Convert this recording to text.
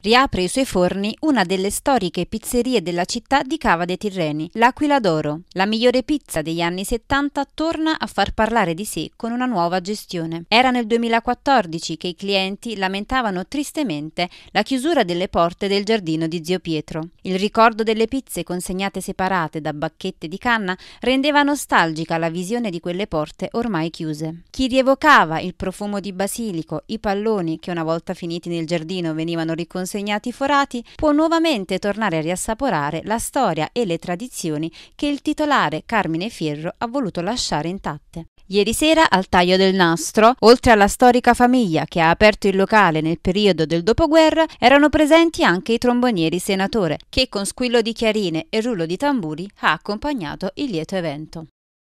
Riapre i suoi forni una delle storiche pizzerie della città di Cava dei Tirreni, l'Aquila d'Oro. La migliore pizza degli anni 70 torna a far parlare di sé con una nuova gestione. Era nel 2014 che i clienti lamentavano tristemente la chiusura delle porte del giardino di Zio Pietro. Il ricordo delle pizze consegnate separate da bacchette di canna rendeva nostalgica la visione di quelle porte ormai chiuse. Chi rievocava il profumo di basilico, i palloni che una volta finiti nel giardino venivano riconsiderati consegnati forati, può nuovamente tornare a riassaporare la storia e le tradizioni che il titolare Carmine Fierro ha voluto lasciare intatte. Ieri sera al taglio del nastro, oltre alla storica famiglia che ha aperto il locale nel periodo del dopoguerra, erano presenti anche i trombonieri senatore, che con squillo di chiarine e rullo di tamburi ha accompagnato il lieto evento.